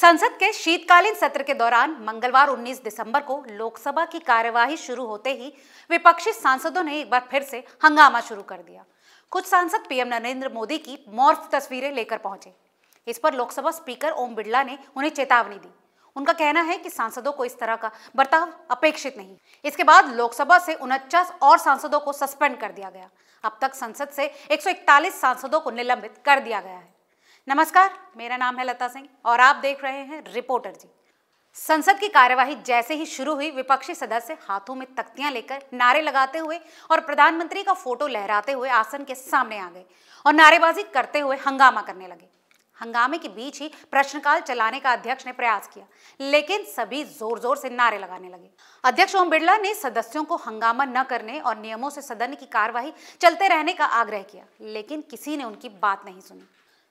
संसद के शीतकालीन सत्र के दौरान मंगलवार 19 दिसंबर को लोकसभा की कार्यवाही शुरू होते ही विपक्षी सांसदों ने एक बार फिर से हंगामा शुरू कर दिया कुछ सांसद पीएम नरेंद्र मोदी की मॉर्फ तस्वीरें लेकर पहुंचे इस पर लोकसभा स्पीकर ओम बिड़ला ने उन्हें चेतावनी दी उनका कहना है कि सांसदों को इस तरह का बर्ताव अपेक्षित नहीं इसके बाद लोकसभा से उनचास और सांसदों को सस्पेंड कर दिया गया अब तक संसद से 141 सांसदों को निलंबित कर दिया गया है नमस्कार मेरा नाम है लता सिंह और आप देख रहे हैं रिपोर्टर जी संसद की कार्यवाही जैसे ही शुरू हुई विपक्षी सदस्य हाथों में तख्तियां लेकर नारे लगाते हुए और प्रधानमंत्री का फोटो लहराते हुए आसन के सामने आ गए और नारेबाजी करते हुए हंगामा करने लगे हंगामे के बीच ही प्रश्नकाल चलाने का अध्यक्ष ने प्रयास किया लेकिन सभी जोर जोर से नारे लगाने लगे अध्यक्ष ओम बिरला ने सदस्यों को हंगामा न करने और नियमों से सदन की कार्यवाही चलते रहने का आग्रह किया लेकिन किसी ने उनकी बात नहीं सुनी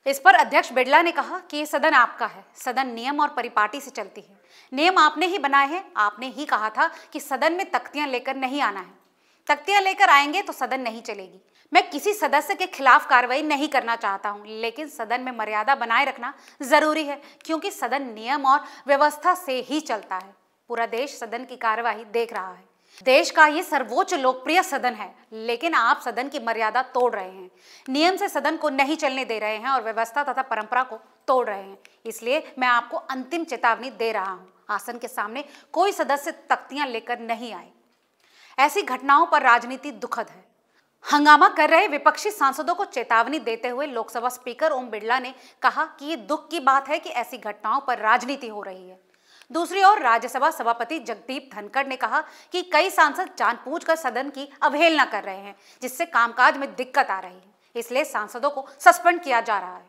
इस पर अध्यक्ष बिड़ला ने कहा कि ये सदन आपका है सदन नियम और परिपाटी से चलती है नियम आपने ही बनाए हैं आपने ही कहा था कि सदन में तख्तियां लेकर नहीं आना है तख्तियां लेकर आएंगे तो सदन नहीं चलेगी मैं किसी सदस्य के खिलाफ कार्रवाई नहीं करना चाहता हूं लेकिन सदन में मर्यादा बनाए रखना जरूरी है क्योंकि सदन नियम और व्यवस्था से ही चलता है पूरा देश सदन की कार्यवाही देख रहा है देश का ये सर्वोच्च लोकप्रिय सदन है लेकिन आप सदन की मर्यादा तोड़ रहे हैं नियम से सदन को नहीं चलने दे रहे हैं और व्यवस्था तथा परंपरा को तोड़ रहे हैं इसलिए मैं आपको अंतिम चेतावनी दे रहा हूँ आसन के सामने कोई सदस्य तख्तियां लेकर नहीं आए ऐसी घटनाओं पर राजनीति दुखद है हंगामा कर रहे विपक्षी सांसदों को चेतावनी देते हुए लोकसभा स्पीकर ओम बिरला ने कहा कि ये दुख की बात है कि ऐसी घटनाओं पर राजनीति हो रही है दूसरी ओर राज्यसभा सभापति जगदीप धनखड़ ने कहा कि कई सांसद जानबूझकर सदन की अवहेलना कर रहे हैं जिससे कामकाज में दिक्कत आ रही है इसलिए सांसदों को सस्पेंड किया जा रहा है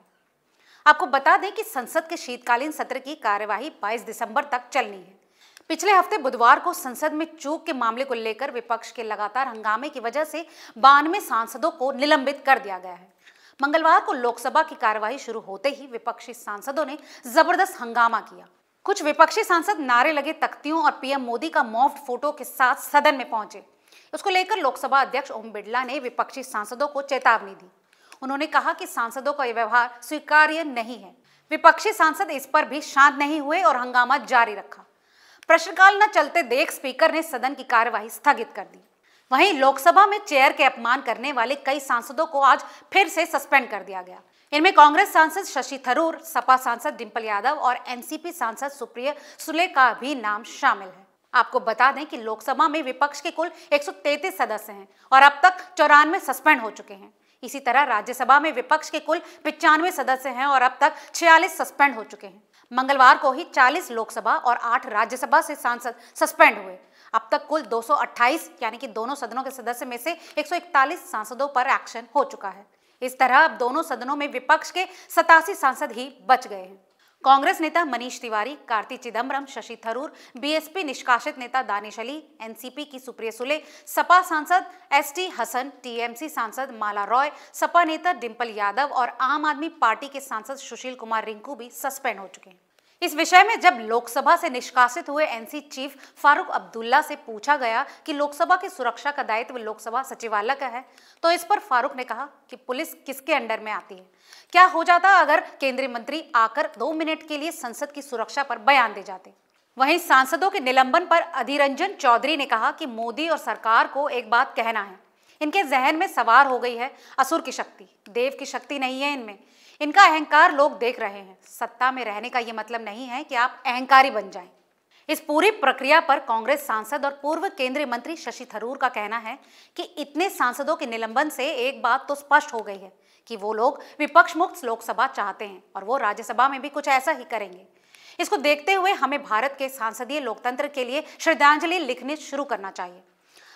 आपको बता दें कि संसद के शीतकालीन सत्र की कार्यवाही 22 दिसंबर तक चलनी है पिछले हफ्ते बुधवार को संसद में चूक के मामले को लेकर विपक्ष के लगातार हंगामे की वजह से बानवे सांसदों को निलंबित कर दिया गया है मंगलवार को लोकसभा की कार्यवाही शुरू होते ही विपक्षी सांसदों ने जबरदस्त हंगामा किया कुछ विपक्षी सांसद नारे लगे तख्तियों और पीएम मोदी का मॉफ्ट फोटो के साथ सदन में पहुंचे उसको लेकर लोकसभा अध्यक्ष ओम बिड़ला ने विपक्षी सांसदों को चेतावनी दी उन्होंने कहा कि सांसदों का यह व्यवहार स्वीकार्य नहीं है विपक्षी सांसद इस पर भी शांत नहीं हुए और हंगामा जारी रखा प्रश्नकाल न चलते देख स्पीकर ने सदन की कार्यवाही स्थगित कर दी वहीं लोकसभा में चेयर के अपमान करने वाले कई सांसदों को आज फिर से सस्पेंड कर दिया गया इनमें कांग्रेस सांसद शशि थरूर सपा सांसद डिंपल यादव और एनसीपी सांसद सुप्रिय सुले का भी नाम शामिल है आपको बता दें कि लोकसभा में विपक्ष के कुल 133 सदस्य हैं और अब तक चौरानवे सस्पेंड हो चुके हैं इसी तरह राज्यसभा में विपक्ष के कुल पिचानवे सदस्य हैं और अब तक 46 सस्पेंड हो चुके हैं मंगलवार को ही 40 लोकसभा और 8 राज्यसभा से सांसद सस्पेंड हुए अब तक कुल 228 यानी कि दोनों सदनों के सदस्य में से 141 सांसदों पर एक्शन हो चुका है इस तरह अब दोनों सदनों में विपक्ष के सतासी सांसद ही बच गए हैं कांग्रेस नेता मनीष तिवारी कार्ति चिदम्बरम शशि थरूर बीएसपी निष्कासित नेता दानिश अली एनसीपी की सुप्रिया सुले सपा सांसद एसटी हसन टीएमसी सांसद माला रॉय सपा नेता डिंपल यादव और आम आदमी पार्टी के सांसद सुशील कुमार रिंकू भी सस्पेंड हो चुके हैं इस विषय में जब लोकसभा से निष्कासित हुए एनसी चीफ फारूक अब्दुल्ला से पूछा गया कि लोकसभा की सुरक्षा का दायित्व लोकसभा सचिवालय का है तो इस पर फारूक ने कहा कि पुलिस किसके अंडर में आती है क्या हो जाता अगर केंद्रीय मंत्री आकर दो मिनट के लिए संसद की सुरक्षा पर बयान दे जाते वहीं सांसदों के निलंबन पर अधीरंजन चौधरी ने कहा कि मोदी और सरकार को एक बात कहना है इनके जहन में सवार हो गई है असुर की शक्ति देव की शक्ति नहीं है इनमें इनका अहंकार लोग देख रहे हैं सत्ता में रहने का ये मतलब नहीं है कि आप अहंकारी बन जाएं इस पूरी प्रक्रिया पर कांग्रेस सांसद और पूर्व केंद्रीय मंत्री शशि थरूर का कहना है कि इतने सांसदों के निलंबन से एक बात तो स्पष्ट हो गई है कि वो लोग विपक्ष मुक्त लोकसभा चाहते हैं और वो राज्यसभा में भी कुछ ऐसा ही करेंगे इसको देखते हुए हमें भारत के सांसदीय लोकतंत्र के लिए श्रद्धांजलि लिखनी शुरू करना चाहिए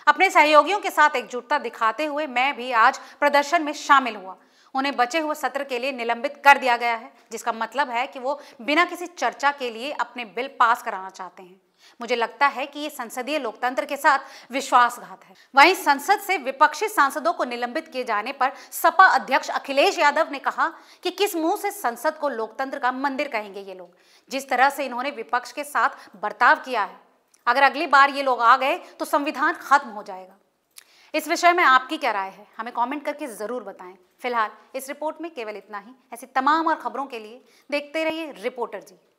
अपने सहयोगियों के साथ एकजुटता दिखाते हुए मैं भी आज प्रदर्शन में शामिल हुआ उन्हें बचे हुए सत्र के लिए निलंबित कर दिया गया है जिसका मतलब है कि वो बिना किसी चर्चा के लिए अपने बिल पास कराना चाहते हैं मुझे लगता है कि ये संसदीय लोकतंत्र के साथ विश्वासघात है वहीं संसद से विपक्षी सांसदों को निलंबित किए जाने पर सपा अध्यक्ष अखिलेश यादव ने कहा कि किस मुंह से संसद को लोकतंत्र का मंदिर कहेंगे ये लोग जिस तरह से इन्होंने विपक्ष के साथ बर्ताव किया है अगर अगली बार ये लोग आ गए तो संविधान खत्म हो जाएगा इस विषय में आपकी क्या राय है हमें कमेंट करके ज़रूर बताएं फिलहाल इस रिपोर्ट में केवल इतना ही ऐसी तमाम और खबरों के लिए देखते रहिए रिपोर्टर जी